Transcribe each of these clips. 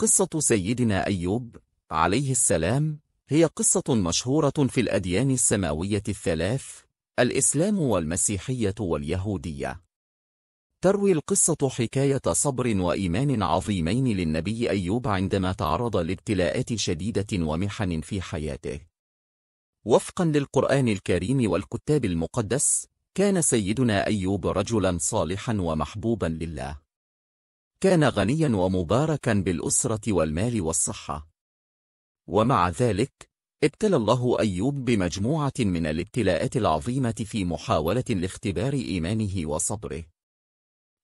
قصة سيدنا أيوب عليه السلام هي قصة مشهورة في الأديان السماوية الثلاث الإسلام والمسيحية واليهودية تروي القصة حكاية صبر وإيمان عظيمين للنبي أيوب عندما تعرض لابتلاءات شديدة ومحن في حياته وفقا للقرآن الكريم والكتاب المقدس كان سيدنا أيوب رجلا صالحا ومحبوبا لله كان غنيا ومباركا بالأسرة والمال والصحة ومع ذلك ابتلى الله أيوب بمجموعة من الابتلاءات العظيمة في محاولة لاختبار إيمانه وصبره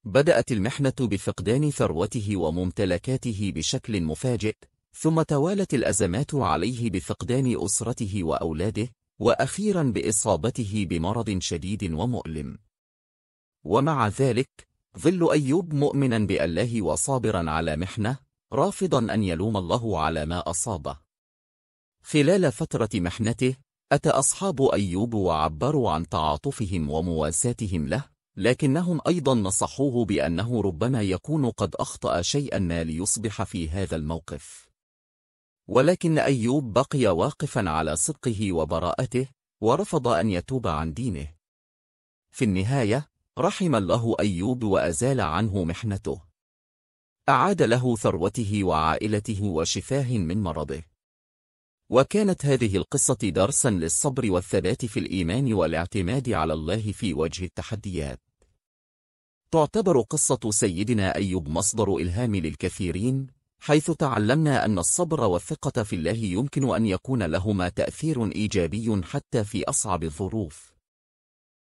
بدأت المحنة بفقدان ثروته وممتلكاته بشكل مفاجئ ثم توالت الأزمات عليه بفقدان أسرته وأولاده وأخيرا بإصابته بمرض شديد ومؤلم ومع ذلك ظل أيوب مؤمنا بالله وصابرا على محنة رافضا أن يلوم الله على ما أصابه خلال فترة محنته أتى أصحاب أيوب وعبروا عن تعاطفهم ومواساتهم له لكنهم أيضا نصحوه بأنه ربما يكون قد أخطأ شيئا ما ليصبح في هذا الموقف ولكن أيوب بقي واقفا على صدقه وبراءته ورفض أن يتوب عن دينه في النهاية رحم الله أيوب وأزال عنه محنته أعاد له ثروته وعائلته وشفاه من مرضه وكانت هذه القصة درسا للصبر والثبات في الإيمان والاعتماد على الله في وجه التحديات تعتبر قصة سيدنا أيوب مصدر إلهام للكثيرين حيث تعلمنا أن الصبر والثقة في الله يمكن أن يكون لهما تأثير إيجابي حتى في أصعب الظروف